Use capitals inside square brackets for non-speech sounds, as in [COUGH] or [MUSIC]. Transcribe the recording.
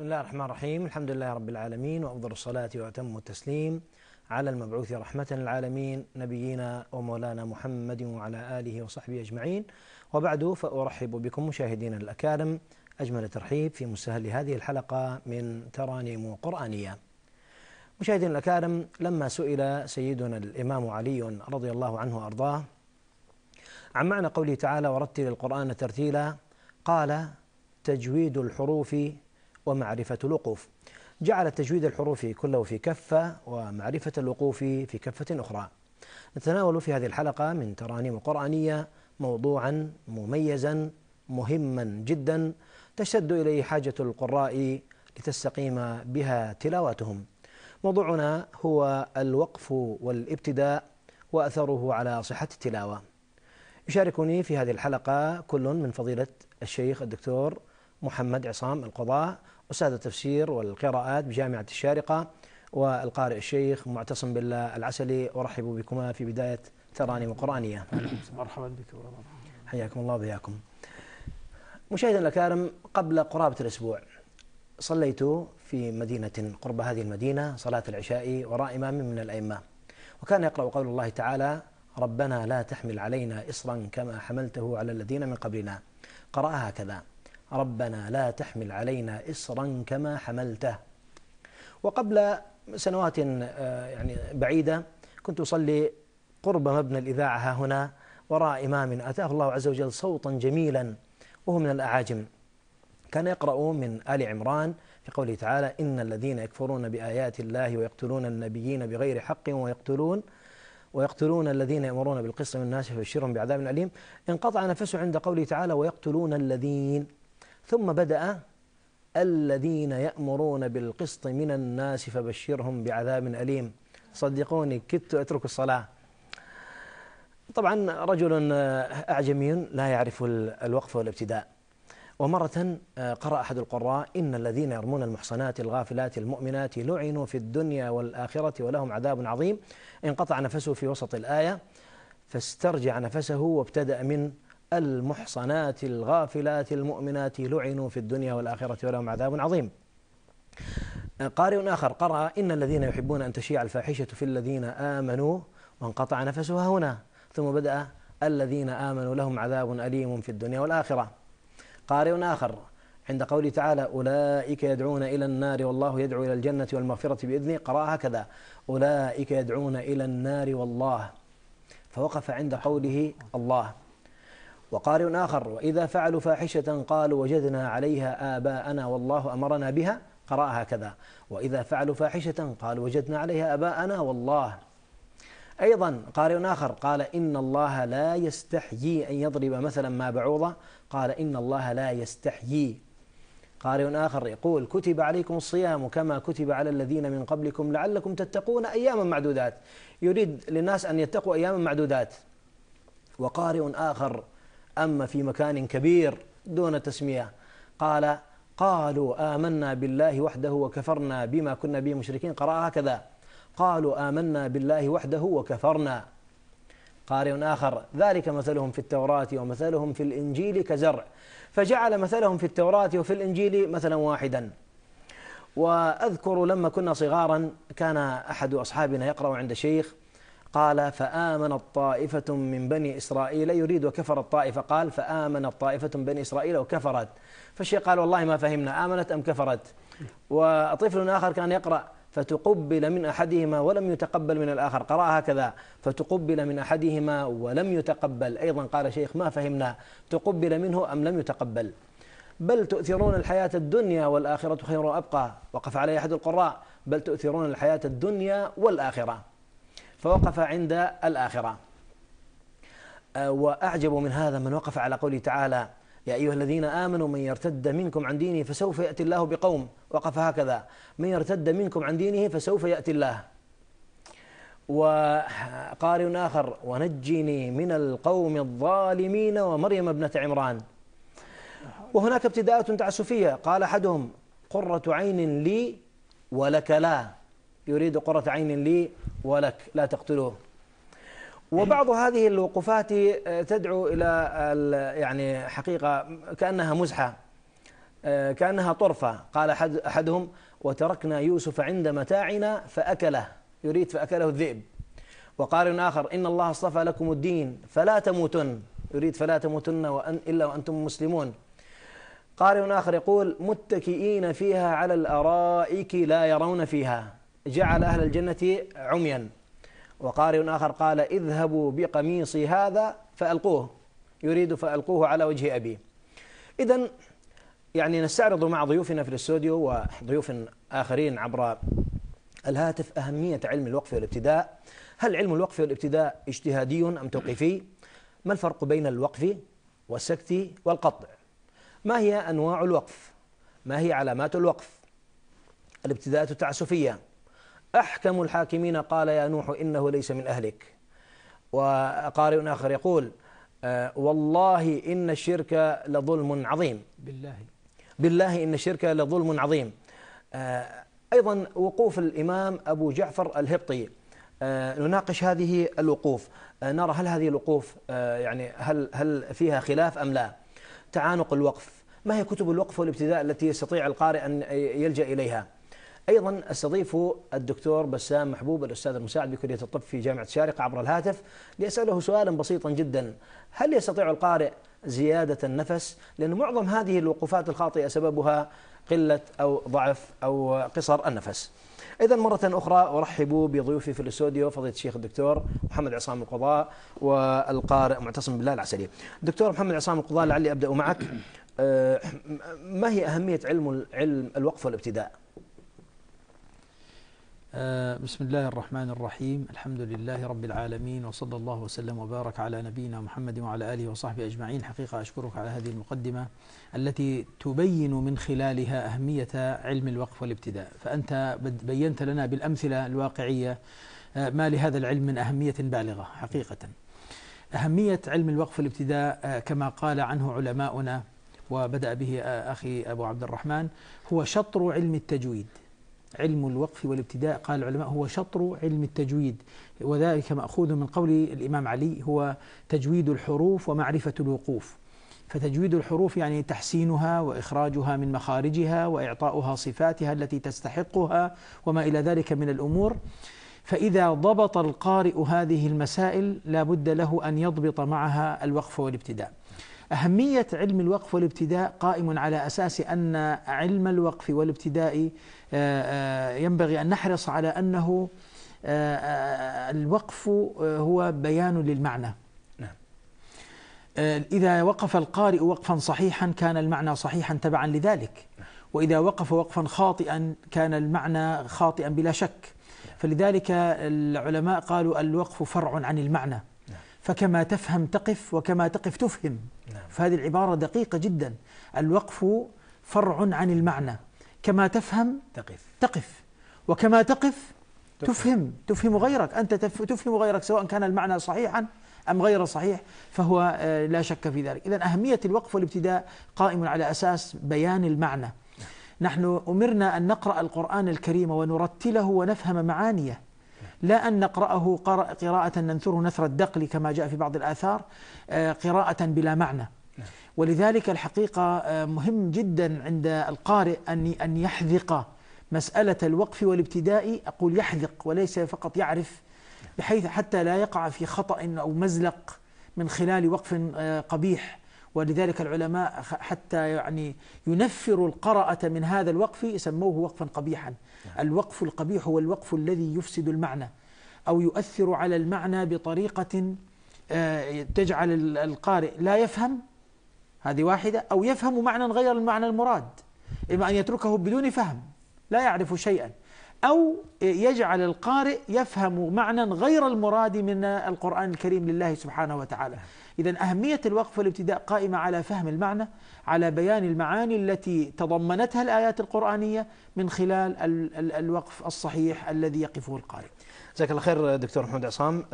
بسم الله الرحمن الرحيم الحمد لله رب العالمين وأفضل الصلاة وأتم التسليم على المبعوث رحمة للعالمين نبينا ومولانا محمد وعلى آله وصحبه أجمعين وبعد فأرحب بكم مشاهدين الأكارم أجمل ترحيب في مستهل هذه الحلقة من ترانيم قرآنية مشاهدين الأكارم لما سئل سيدنا الإمام علي رضي الله عنه وأرضاه عن معنى قوله تعالى ورتل القرآن ترتيلا قال تجويد الحروف ومعرفة الوقوف جعل تجويد الحروف كله في كفة ومعرفة الوقوف في كفة أخرى نتناول في هذه الحلقة من ترانيم قرآنية موضوعا مميزا مهما جدا تشتد إليه حاجة القراء لتستقيم بها تلاواتهم موضوعنا هو الوقف والابتداء وأثره على صحة التلاوة يشاركني في هذه الحلقة كل من فضيلة الشيخ الدكتور محمد عصام القضاء أستاذ التفسير والقراءات بجامعة الشارقة والقارئ الشيخ معتصم بالله العسلي أرحب بكما في بداية ترانيم قرآنية مرحبا بك حياكم الله وبياكم مشاهدينا الكرام قبل قرابة الأسبوع صليت في مدينة قرب هذه المدينة صلاة العشاء وراء إمام من الأئمة وكان يقرأ قول الله تعالى ربنا لا تحمل علينا إصرا كما حملته على الذين من قبلنا قرأ هكذا ربنا لا تحمل علينا إصرا كما حملته وقبل سنوات آه، يعني بعيدة كنت أصلي قرب مبنى الإذاعة ها هنا وراء إمام أتاه الله عز وجل صوتا جميلا وهو من الأعاجم كان يقرأ من آل عمران في قوله تعالى إن الذين يكفرون بآيات الله ويقتلون النبيين بغير حق ويقتلون ويقتلون الذين يأمرون بالقسط من الناس فبشرهم بعذاب أليم انقطع نفسه عند قوله تعالى ويقتلون الذين ثم بدأ الذين يأمرون بالقسط من الناس فبشرهم بعذاب أليم صدقوني كدت أترك الصلاة طبعا رجل أعجمي لا يعرف الوقف والابتداء ومرة آه، قرأ أحد القراء إن الذين يرمون المحصنات الغافلات المؤمنات لعنوا في الدنيا والآخرة ولهم عذاب عظيم انقطع نفسه في وسط الآية فاسترجع نفسه وابتدأ من المحصنات الغافلات المؤمنات لعنوا في الدنيا والآخرة ولهم عذاب عظيم قارئ آخر قرأ إن الذين يحبون أن تشيع الفاحشة في الذين آمنوا وانقطع نفسها هنا ثم بدأ الذين آمنوا لهم عذاب أليم في الدنيا والآخرة قارئ آخر عند قوله تعالى أولئك يدعون إلى النار والله يدعو إلى الجنة والمغفرة بإذنه قرأ هكذا أولئك يدعون إلى النار والله فوقف عند قوله الله وقارئ آخر وإذا فعلوا فاحشة قالوا وجدنا عليها آباءنا والله أمرنا بها قرأ هكذا وإذا فعلوا فاحشة قالوا وجدنا عليها آباءنا والله أيضا قارئ آخر قال إن الله لا يستحيي أن يضرب مثلا ما بعوضة قال إن الله لا يستحيي قارئ آخر يقول كتب عليكم الصيام كما كتب على الذين من قبلكم لعلكم تتقون أياما معدودات يريد للناس أن يتقوا أياما معدودات وقارئ آخر أما في مكان كبير دون تسمية قال قالوا آمنا بالله وحده وكفرنا بما كنا به مشركين قرأ هكذا قالوا آمنا بالله وحده وكفرنا قارئ آخر ذلك مثلهم في التوراة ومثلهم في الإنجيل كزرع فجعل مثلهم في التوراة وفي الإنجيل مثلا واحدا وأذكر لما كنا صغارا كان أحد أصحابنا يقرأ عند شيخ قال فآمنت طائفة من بني إسرائيل يريد وكفر الطائفة قال فآمنت طائفة من بني إسرائيل وكفرت فالشيخ قال والله ما فهمنا آمنت أم كفرت وطفل آخر كان يقرأ فتقبل من أحدهما ولم يتقبل من الآخر قرأ هكذا فتقبل من أحدهما ولم يتقبل أيضا قال شيخ ما فهمنا تقبل منه أم لم يتقبل بل تؤثرون الحياة الدنيا والآخرة خير وأبقى وقف عليه أحد القراء بل تؤثرون الحياة الدنيا والآخرة فوقف عند الآخرة آه، وأعجب من هذا من وقف على قوله تعالى يا أيها الذين آمنوا من يرتد منكم عن دينه فسوف يأتي الله بقوم وقف هكذا من يرتد منكم عن دينه فسوف يأتي الله وقارئ آخر ونجني من القوم الظالمين ومريم ابنة عمران وهناك ابتداءات تعسفية قال أحدهم قرة عين لي ولك لا يريد قرة عين لي ولك لا تقتلوه وبعض هذه الوقفات آه، تدعو إلى يعني حقيقة كأنها مزحة آه، كأنها طرفة قال أحد أحدهم وتركنا يوسف عند متاعنا فأكله يريد فأكله الذئب وقال آخر إن الله اصطفى لكم الدين فلا تموتن يريد فلا تموتن وأن إلا وأنتم مسلمون قارئ آخر يقول متكئين فيها على الأرائك لا يرون فيها جعل أهل الجنة عميا وقارئ آخر قال اذهبوا بقميصي هذا فألقوه يريد فألقوه على وجه أبي إذا يعني نستعرض مع ضيوفنا في الاستوديو وضيوف آخرين عبر الهاتف أهمية علم الوقف والابتداء هل علم الوقف والابتداء اجتهادي أم توقيفي ما الفرق بين الوقف والسكت والقطع ما هي أنواع الوقف ما هي علامات الوقف الابتداءات التعسفية أحكم الحاكمين قال يا نوح إنه ليس من أهلك وقارئ آخر يقول آه، والله إن الشرك لظلم عظيم بالله بالله إن الشرك لظلم عظيم آه، أيضا وقوف الإمام أبو جعفر الهبطي آه، نناقش هذه الوقوف نرى هل هذه الوقوف يعني هل هل فيها خلاف أم لا تعانق الوقف ما هي كتب الوقف والابتداء التي يستطيع القارئ أن يلجأ إليها أيضا أستضيف الدكتور بسام محبوب الأستاذ المساعد بكلية الطب في جامعة شارقة عبر الهاتف لأسأله سؤالا بسيطا جدا هل يستطيع القارئ زيادة النفس لأن معظم هذه الوقوفات الخاطئة سببها قلة أو ضعف أو قصر النفس إذا مرة أخرى أرحب بضيوفي في الاستوديو فضيلة الشيخ الدكتور محمد عصام القضاء والقارئ معتصم بالله العسلي. دكتور محمد عصام القضاء لعلي أبدأ معك [CLEARS THROAT] آه، ما هي أهمية علم علم الوقف والابتداء؟ آه، بسم الله الرحمن الرحيم الحمد لله رب العالمين وصلى الله وسلم وبارك على نبينا محمد وعلى آله وصحبه أجمعين حقيقة أشكرك على هذه المقدمة التي تبين من خلالها أهمية علم الوقف والابتداء فأنت بينت لنا بالأمثلة الواقعية آه، ما لهذا العلم من أهمية بالغة حقيقة أهمية علم الوقف والابتداء آه، كما قال عنه علماؤنا وبدأ به أخي أبو عبد الرحمن هو شطر علم التجويد علم الوقف والابتداء قال العلماء هو شطر علم التجويد وذلك مأخوذ من قول الإمام علي هو تجويد الحروف ومعرفة الوقوف فتجويد الحروف يعني تحسينها وإخراجها من مخارجها وإعطاؤها صفاتها التي تستحقها وما إلى ذلك من الأمور فإذا ضبط القارئ هذه المسائل لا بد له أن يضبط معها الوقف والابتداء أهمية علم الوقف والابتداء قائم على أساس أن علم الوقف والابتداء آه، آه، ينبغي أن نحرص على أنه آه، الوقف هو بيان للمعنى نعم. إذا وقف القارئ وقفا صحيحا كان المعنى صحيحا تبعا لذلك وإذا وقف وقفا خاطئا كان المعنى خاطئا بلا شك فلذلك العلماء قالوا الوقف فرع عن المعنى فكما تفهم تقف وكما تقف تفهم نعم. فهذه العبارة دقيقة جدا الوقف فرع عن المعنى كما تفهم تقف تقف وكما تقف تفهم تفهم, تفهم غيرك أنت تفهم غيرك سواء كان المعنى صحيحا أم غير صحيح فهو آه، لا شك في ذلك إذا أهمية الوقف والابتداء قائم على أساس بيان المعنى نعم. نحن أمرنا أن نقرأ القرآن الكريم ونرتله ونفهم معانيه لا أن نقرأه قراءة ننثر نثر الدقل كما جاء في بعض الآثار آه، قراءة بلا معنى ولذلك الحقيقة آه، مهم جدا عند القارئ أن أن يحذق مسألة الوقف والابتداء أقول يحذق وليس فقط يعرف بحيث حتى لا يقع في خطأ أو مزلق من خلال وقف آه، قبيح ولذلك العلماء حتى يعني ينفروا القرأة من هذا الوقف يسموه وقفا قبيحا نعم. الوقف القبيح هو الوقف الذي يفسد المعنى أو يؤثر على المعنى بطريقة آه، تجعل القارئ لا يفهم هذه واحدة أو يفهم معنى غير المعنى المراد إما أن يتركه بدون فهم لا يعرف شيئا أو يجعل القارئ يفهم معنى غير المراد من القرآن الكريم لله سبحانه وتعالى نعم. إذا أهمية الوقف والابتداء قائمة على فهم المعنى على بيان المعاني التي تضمنتها الآيات القرآنية من خلال الوقف الصحيح الذي يقفه القارئ جزاك الله خير دكتور محمد عصام